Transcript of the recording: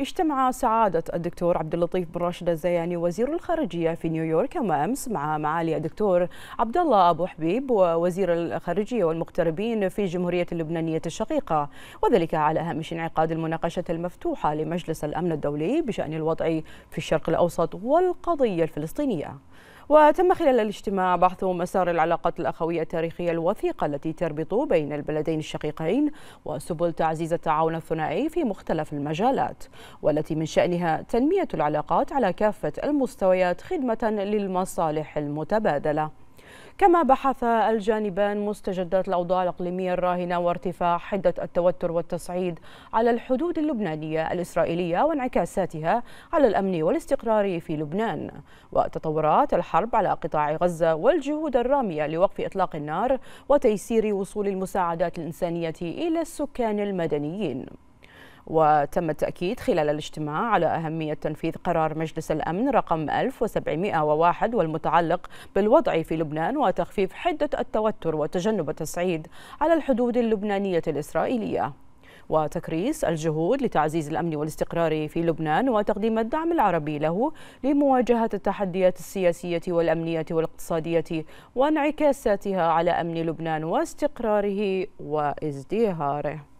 اجتمع سعادة الدكتور عبد اللطيف بن راشد الزياني وزير الخارجية في نيويورك يوم أمس مع معالي الدكتور عبد الله أبو حبيب ووزير الخارجية والمغتربين في جمهورية اللبنانية الشقيقة وذلك على هامش انعقاد المناقشة المفتوحة لمجلس الأمن الدولي بشأن الوضع في الشرق الأوسط والقضية الفلسطينية وتم خلال الاجتماع بحث مسار العلاقات الأخوية التاريخية الوثيقة التي تربط بين البلدين الشقيقين وسبل تعزيز التعاون الثنائي في مختلف المجالات والتي من شأنها تنمية العلاقات على كافة المستويات خدمة للمصالح المتبادلة كما بحث الجانبان مستجدات الأوضاع الإقليمية الراهنة وارتفاع حدة التوتر والتصعيد على الحدود اللبنانية الإسرائيلية وانعكاساتها على الأمن والاستقرار في لبنان وتطورات الحرب على قطاع غزة والجهود الرامية لوقف إطلاق النار وتيسير وصول المساعدات الإنسانية إلى السكان المدنيين وتم التأكيد خلال الاجتماع على أهمية تنفيذ قرار مجلس الأمن رقم 1701 والمتعلق بالوضع في لبنان وتخفيف حدة التوتر وتجنب التصعيد على الحدود اللبنانية الإسرائيلية وتكريس الجهود لتعزيز الأمن والاستقرار في لبنان وتقديم الدعم العربي له لمواجهة التحديات السياسية والأمنية والاقتصادية وانعكاساتها على أمن لبنان واستقراره وازدهاره